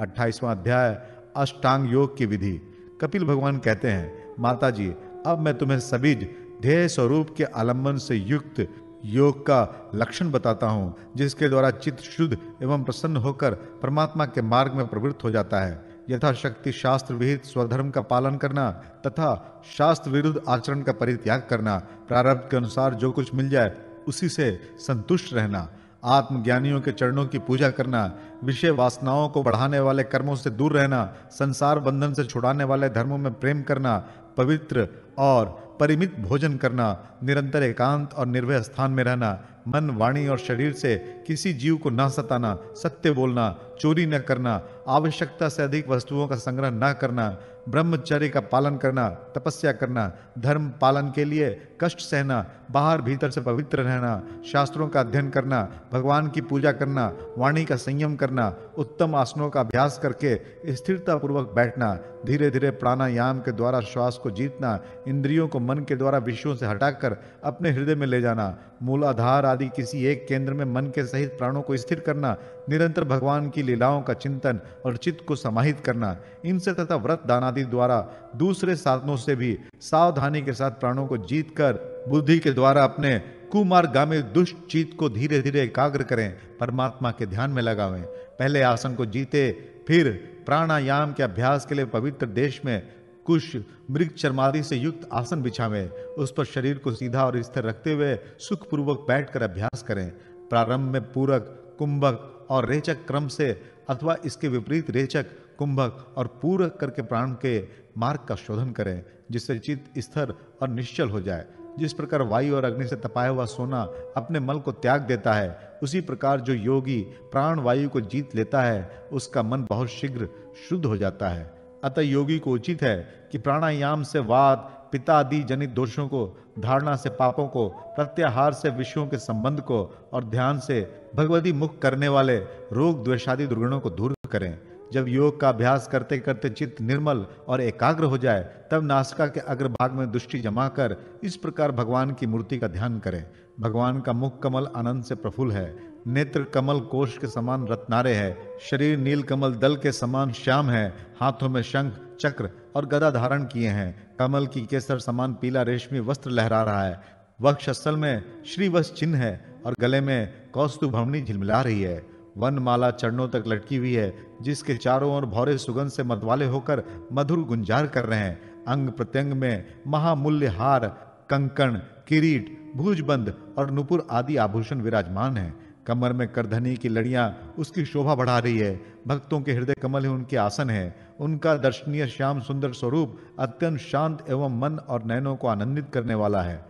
अट्ठाईसवां अध्याय अष्टांग योग की विधि कपिल भगवान कहते हैं माता जी अब मैं तुम्हें सभी ध्येय स्वरूप के आलम्बन से युक्त योग का लक्षण बताता हूँ जिसके द्वारा चित्त शुद्ध एवं प्रसन्न होकर परमात्मा के मार्ग में प्रवृत्त हो जाता है यथाशक्ति शास्त्र विहित स्वधर्म का पालन करना तथा शास्त्र विरुद्ध आचरण का परित्याग करना प्रारब्ध के अनुसार जो कुछ मिल जाए उसी से संतुष्ट रहना आत्मज्ञानियों के चरणों की पूजा करना विषय वासनाओं को बढ़ाने वाले कर्मों से दूर रहना संसार बंधन से छुड़ाने वाले धर्मों में प्रेम करना पवित्र और परिमित भोजन करना निरंतर एकांत और निर्भय स्थान में रहना मन वाणी और शरीर से किसी जीव को न सताना सत्य बोलना चोरी न करना आवश्यकता से अधिक वस्तुओं का संग्रह न करना ब्रह्मचर्य का पालन करना तपस्या करना धर्म पालन के लिए कष्ट सहना बाहर भीतर से पवित्र रहना शास्त्रों का अध्ययन करना भगवान की पूजा करना वाणी का संयम करना उत्तम आसनों का अभ्यास करके स्थिरतापूर्वक बैठना धीरे धीरे प्राणायाम के द्वारा श्वास को जीतना इंद्रियों को मन के द्वारा विषयों से हटाकर अपने हृदय में ले जाना मूल आधार आदि किसी एक केंद्र में मन के सहित प्राणों को स्थिर करना निरंतर भगवान की लीलाओं का चिंतन और चित्त को समाहित करना इनसे तथा व्रत दान आदि द्वारा दूसरे साधनों से भी सावधानी के साथ प्राणों को जीत कर बुद्धि के द्वारा अपने कुमार्गामी दुष्ट चित्त को धीरे धीरे एकाग्र करें परमात्मा के ध्यान में लगावें पहले आसन को जीते फिर प्राणायाम के अभ्यास के लिए पवित्र देश में कुश मृग चरमादि से युक्त आसन बिछावें उस पर शरीर को सीधा और स्थिर रखते हुए सुखपूर्वक बैठ कर अभ्यास करें प्रारंभ में पूरक कुंभक और रेचक क्रम से अथवा इसके विपरीत रेचक कुंभक और पूरक करके प्राण के मार्ग का शोधन करें जिससे चित्त स्थिर और निश्चल हो जाए जिस प्रकार वायु और अग्नि से तपाया हुआ सोना अपने मल को त्याग देता है उसी प्रकार जो योगी प्राण वायु को जीत लेता है उसका मन बहुत शीघ्र शुद्ध हो जाता है अतः योगी को उचित है कि प्राणायाम से वाद पितादि जनित दोषों को धारणा से पापों को प्रत्याहार से विषयों के संबंध को और ध्यान से भगवती मुख करने वाले रोग द्वेषादि दुर्गुणों को दूर करें जब योग का अभ्यास करते करते चित्त निर्मल और एकाग्र हो जाए तब नासिका के अग्रभाग में दृष्टि जमा कर इस प्रकार भगवान की मूर्ति का ध्यान करें भगवान का मुख कमल आनंद से प्रफुल्ल है नेत्र कमल कोष के समान रत्नारे है शरीर नील कमल दल के समान श्याम है हाथों में शंख चक्र और गदा धारण किए हैं कमल की केसर समान पीला रेशमी वस्त्र लहरा रहा है वक्ष असल में श्रीवश चिन्ह है और गले में कौस्तु भवनी झिलमिला रही है वन माला चरणों तक लटकी हुई है जिसके चारों ओर भौरे सुगंध से मतवाले होकर मधुर गुंजार कर रहे हैं अंग प्रत्यंग में महामूल्य हार कंकण किरीट भूजबंद और नुपुर आदि आभूषण विराजमान हैं कमर में करधनी की लड़ियां उसकी शोभा बढ़ा रही है भक्तों के हृदय कमल ही उनके आसन है उनका दर्शनीय श्याम सुंदर स्वरूप अत्यंत शांत एवं मन और नयनों को आनंदित करने वाला है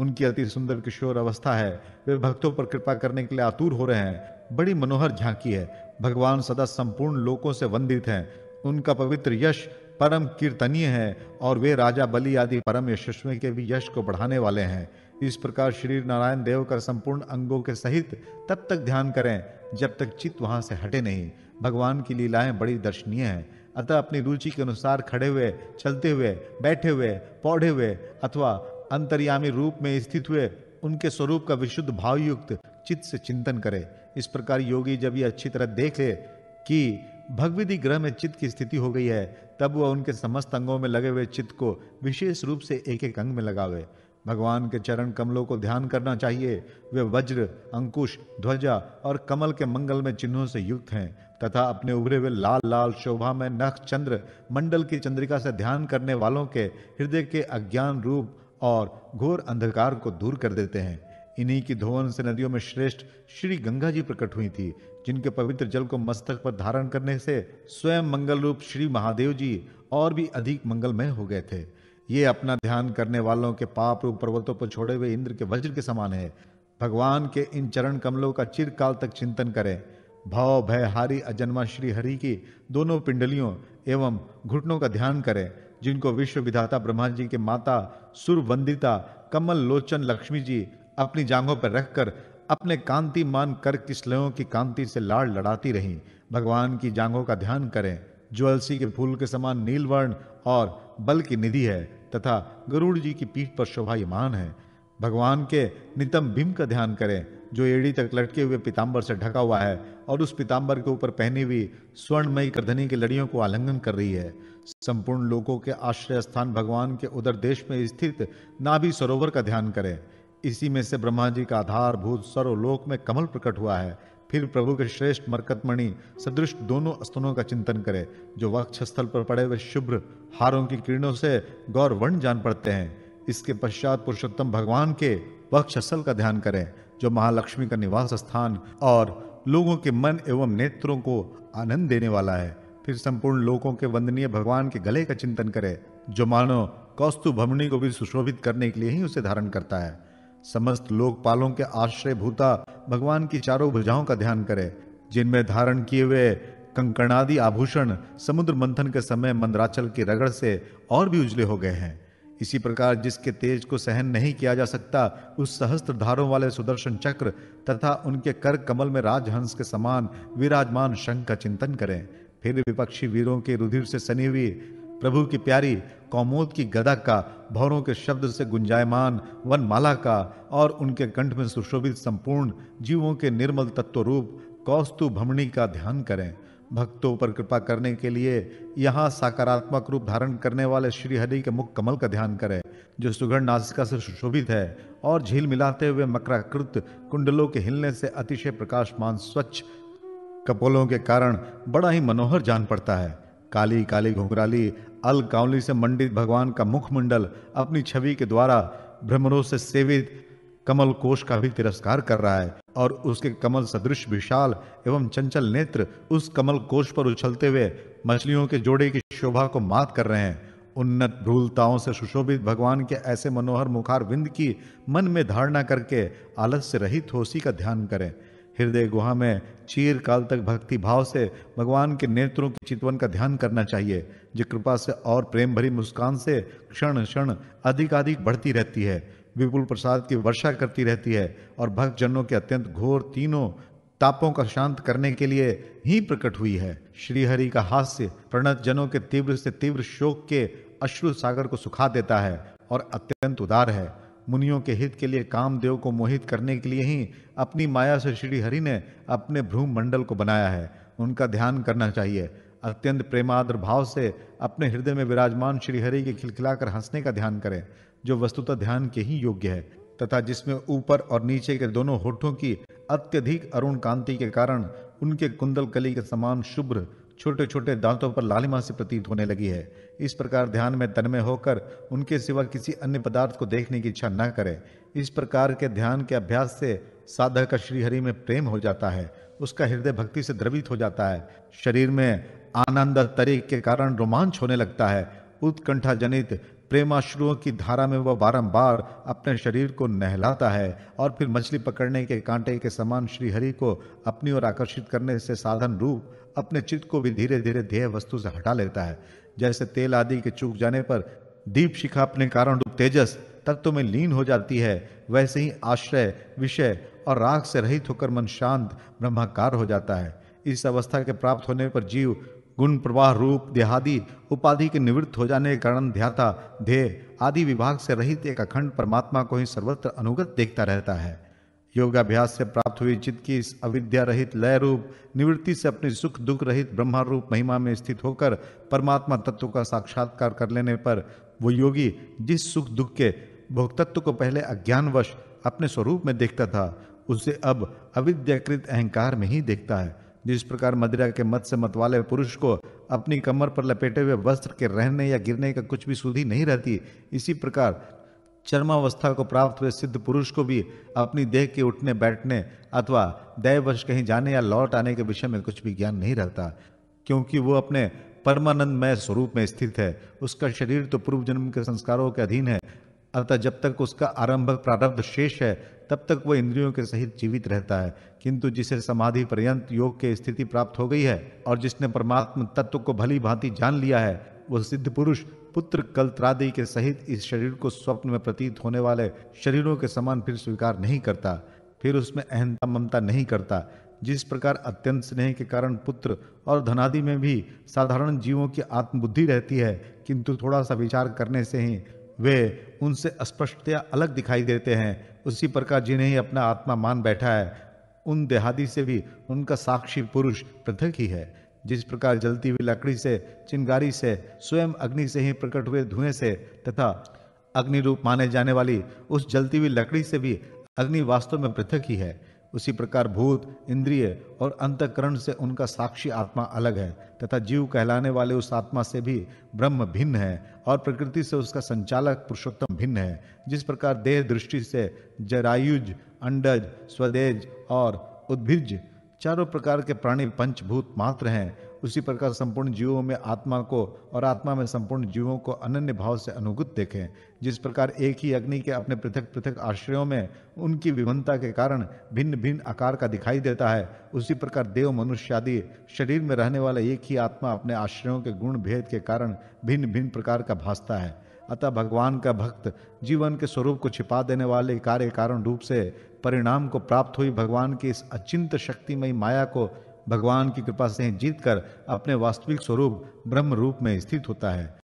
उनकी अति सुंदर किशोर अवस्था है वे भक्तों पर कृपा करने के लिए आतुर हो रहे हैं बड़ी मनोहर झांकी है भगवान सदा संपूर्ण लोकों से वंदित हैं उनका पवित्र यश परम कीर्तनीय है और वे राजा बलि आदि परम यशस्वी के भी यश को बढ़ाने वाले हैं इस प्रकार श्री नारायण देव का संपूर्ण अंगों के सहित तब तक ध्यान करें जब तक चित्त वहाँ से हटे नहीं भगवान की लीलाएं बड़ी दर्शनीय हैं अतः अपनी रुचि के अनुसार खड़े हुए चलते हुए बैठे हुए पौधे हुए अथवा अंतर्यामी रूप में स्थित हुए उनके स्वरूप का विशुद्ध भावयुक्त चित्त से चिंतन करे इस प्रकार योगी जब ये अच्छी तरह देख ले कि भगविधि ग्रह में चित्त की स्थिति हो गई है तब वह उनके समस्त अंगों में लगे हुए चित्त को विशेष रूप से एक एक अंग में लगावे भगवान के चरण कमलों को ध्यान करना चाहिए वे वज्र अंकुश ध्वजा और कमल के मंगल में चिन्हों से युक्त हैं तथा अपने उभरे हुए लाल लाल शोभा में नख चंद्र मंडल की चंद्रिका से ध्यान करने वालों के हृदय के अज्ञान रूप और घोर अंधकार को दूर कर देते हैं इन्हीं की धोवन से नदियों में श्रेष्ठ श्री गंगा जी प्रकट हुई थी जिनके पवित्र जल को मस्तक पर धारण करने से स्वयं मंगल रूप श्री महादेव जी और भी अधिक मंगलमय हो गए थे ये अपना ध्यान करने वालों के पाप रूप पर्वतों पर छोड़े हुए इंद्र के वज्र के समान है भगवान के इन चरण कमलों का चिरकाल तक चिंतन करें भाव भय हारी अजन्मा श्री हरि की दोनों पिंडलियों एवं घुटनों का ध्यान करें जिनको विश्व विधाता ब्रह्मा जी के माता सुरवंदिता कमल लोचन लक्ष्मी जी अपनी जांघों पर रखकर अपने कांतिमान कर किसलयों की कांति से लाड़ लड़ाती रहीं भगवान की जांघों का ध्यान करें जो अलसी के फूल के समान नीलवर्ण और बल की निधि है तथा गरुड़ जी की पीठ पर शोभायमान है भगवान के नितम भीम का ध्यान करें जो एड़ी तक लटके हुए पीताम्बर से ढका हुआ है और उस पीताम्बर के ऊपर पहनी हुई स्वर्णमयी करधनी की लड़ियों को आलंगन कर रही है संपूर्ण लोगों के आश्रय स्थान भगवान के उदर देश में स्थित नाभि सरोवर का ध्यान करें इसी में से ब्रह्मा जी का आधारभूत सर्वलोक में कमल प्रकट हुआ है फिर प्रभु के श्रेष्ठ मरकतमणि सदृश दोनों स्तनों का चिंतन करें जो स्थल पर पड़े हुए शुभ्र हारों की किरणों से गौर वर्ण जान पड़ते हैं इसके पश्चात पुरुषोत्तम भगवान के वक्ष स्थल का ध्यान करें जो महालक्ष्मी का निवास स्थान और लोगों के मन एवं नेत्रों को आनंद देने वाला है फिर संपूर्ण लोगों के वंदनीय भगवान के गले का चिंतन करें जो मानो कौस्तु भमणी को भी सुशोभित करने के लिए ही उसे धारण करता है समस्त लोकपालों के भूता भगवान की चारों भुजाओं का ध्यान करे जिनमें धारण किए हुए कंकणादि आभूषण समुद्र मंथन के समय मंदराचल की रगड़ से और भी उजले हो गए हैं इसी प्रकार जिसके तेज को सहन नहीं किया जा सकता उस सहस्त्र धारों वाले सुदर्शन चक्र तथा उनके कर कमल में राजहंस के समान विराजमान शंख का चिंतन करें फिर विपक्षी वीरों के रुधिर से सनी हुई प्रभु की प्यारी कौमोद की गदा का भौरों के शब्द से गुंजायमान वनमाला का और उनके कंठ में सुशोभित संपूर्ण जीवों के निर्मल तत्व रूप कौस्तु भमणी का ध्यान करें भक्तों पर कृपा करने के लिए यहाँ सकारात्मक रूप धारण करने वाले श्रीहरि के मुख कमल का ध्यान करें जो सुगण नासिका से सुशोभित है और झील मिलाते हुए मकराकृत कुंडलों के हिलने से अतिशय प्रकाशमान स्वच्छ कपोलों के कारण बड़ा ही मनोहर जान पड़ता है काली काली घुघराली अल कावली से मंडित भगवान का मुखमंडल अपनी छवि के द्वारा भ्रमरों से सेवित कमल कोश का भी तिरस्कार कर रहा है और उसके कमल सदृश विशाल एवं चंचल नेत्र उस कमल कोश पर उछलते हुए मछलियों के जोड़े की शोभा को मात कर रहे हैं उन्नत भ्रूलताओं से सुशोभित भगवान के ऐसे मनोहर मुखार विंद की मन में धारणा करके आलस्य रहित होसी का ध्यान करें हृदय गुहा में चीर काल तक भक्ति भाव से भगवान के नेत्रों के चितवन का ध्यान करना चाहिए जो कृपा से और प्रेम भरी मुस्कान से क्षण क्षण अधिकाधिक बढ़ती रहती है विपुल प्रसाद की वर्षा करती रहती है और भक्त जनों के अत्यंत घोर तीनों तापों का शांत करने के लिए ही प्रकट हुई है श्रीहरि का हास्य प्रणत जनों के तीव्र से तीव्र शोक के अश्रु सागर को सुखा देता है और अत्यंत उदार है मुनियों के हित के लिए कामदेव को मोहित करने के लिए ही अपनी माया से श्री हरि ने अपने भ्रूम मंडल को बनाया है उनका ध्यान करना चाहिए अत्यंत प्रेमाद्र भाव से अपने हृदय में विराजमान हरि के खिलखिलाकर हंसने का ध्यान करें जो वस्तुतः ध्यान के ही योग्य है तथा जिसमें ऊपर और नीचे के दोनों होठों की अत्यधिक अरुण कांति के कारण उनके कुंदल कली के समान शुभ्र छोटे छोटे दांतों पर लालिमा से प्रतीत होने लगी है इस प्रकार ध्यान में तन्मय होकर उनके सिवा किसी अन्य पदार्थ को देखने की इच्छा न करें इस प्रकार के ध्यान के अभ्यास से साधक का श्रीहरि में प्रेम हो जाता है उसका हृदय भक्ति से द्रवित हो जाता है शरीर में आनंद तरीक के कारण रोमांच होने लगता है उत्कंठा जनित प्रेमाश्रुओं की धारा में वह बारंबार अपने शरीर को नहलाता है और फिर मछली पकड़ने के कांटे के समान श्रीहरि को अपनी ओर आकर्षित करने से साधन रूप अपने चित्त को भी धीरे धीरे ध्येय वस्तु से हटा लेता है जैसे तेल आदि के चूक जाने पर दीप शिखा अपने कारण रूप तेजस तत्व में लीन हो जाती है वैसे ही आश्रय विषय और राग से रहित होकर मन शांत ब्रह्माकार हो जाता है इस अवस्था के प्राप्त होने पर जीव गुण प्रवाह रूप देहादि उपाधि के निवृत्त हो जाने के कारण ध्याता ध्येय आदि विभाग से रहित एक अखंड परमात्मा को ही सर्वत्र अनुगत देखता रहता है योगाभ्यास से प्राप्त हुई चित्त की इस अविद्या रहित लय रूप निवृत्ति से अपनी सुख दुख रहित ब्रह्मारूप महिमा में स्थित होकर परमात्मा तत्व का साक्षात्कार कर लेने पर वो योगी जिस सुख दुख के भोक्तत्व को पहले अज्ञानवश अपने स्वरूप में देखता था उसे अब अविद्याकृत अहंकार में ही देखता है जिस प्रकार मदिरा के मत से मत वाले पुरुष को अपनी कमर पर लपेटे हुए वस्त्र के रहने या गिरने का कुछ भी सुधी नहीं रहती इसी प्रकार चरमावस्था को प्राप्त हुए सिद्ध पुरुष को भी अपनी देह के उठने बैठने अथवा दयवश कहीं जाने या लौट आने के विषय में कुछ भी ज्ञान नहीं रहता क्योंकि वो अपने परमानंदमय स्वरूप में स्थित है उसका शरीर तो पूर्व जन्म के संस्कारों के अधीन है अतः जब तक उसका आरंभ प्रारब्ध शेष है तब तक वह इंद्रियों के सहित जीवित रहता है किंतु जिसे समाधि पर्यंत योग की स्थिति प्राप्त हो गई है और जिसने परमात्म तत्व को भली भांति जान लिया है वह सिद्ध पुरुष पुत्र कल त्रादी के सहित इस शरीर को स्वप्न में प्रतीत होने वाले शरीरों के समान फिर स्वीकार नहीं करता फिर उसमें अहंता ममता नहीं करता जिस प्रकार अत्यंत स्नेह के कारण पुत्र और धनादि में भी साधारण जीवों की आत्मबुद्धि रहती है किंतु थोड़ा सा विचार करने से ही वे उनसे स्पष्टतया अलग दिखाई देते हैं उसी प्रकार जिन्हें ही अपना आत्मा मान बैठा है उन देहादी से भी उनका साक्षी पुरुष पृथक ही है जिस प्रकार जलती हुई लकड़ी से चिंगारी से स्वयं अग्नि से ही प्रकट हुए धुएं से तथा अग्नि रूप माने जाने वाली उस जलती हुई लकड़ी से भी अग्नि वास्तव में पृथक ही है उसी प्रकार भूत इंद्रिय और अंतकरण से उनका साक्षी आत्मा अलग है तथा जीव कहलाने वाले उस आत्मा से भी ब्रह्म भिन्न है और प्रकृति से उसका संचालक पुरुषोत्तम भिन्न है जिस प्रकार देह दृष्टि से जरायुज अंडज स्वदेज और उद्भिज चारों प्रकार के प्राणी पंचभूत मात्र हैं उसी प्रकार संपूर्ण जीवों में आत्मा को और आत्मा में संपूर्ण जीवों को अनन्य भाव से अनुगत देखें जिस प्रकार एक ही अग्नि के अपने पृथक पृथक आश्रयों में उनकी विभिन्नता के कारण भिन्न भिन्न आकार का दिखाई देता है उसी प्रकार देव मनुष्य आदि शरीर में रहने वाला एक ही आत्मा अपने आश्रयों के गुण भेद के कारण भिन्न भिन्न प्रकार का भासता है अतः भगवान का भक्त जीवन के स्वरूप को छिपा देने वाले कार्य कारण रूप से परिणाम को प्राप्त हुई भगवान की इस अचिंत शक्तिमयी माया को भगवान की कृपा से जीत कर अपने वास्तविक स्वरूप ब्रह्म रूप में स्थित होता है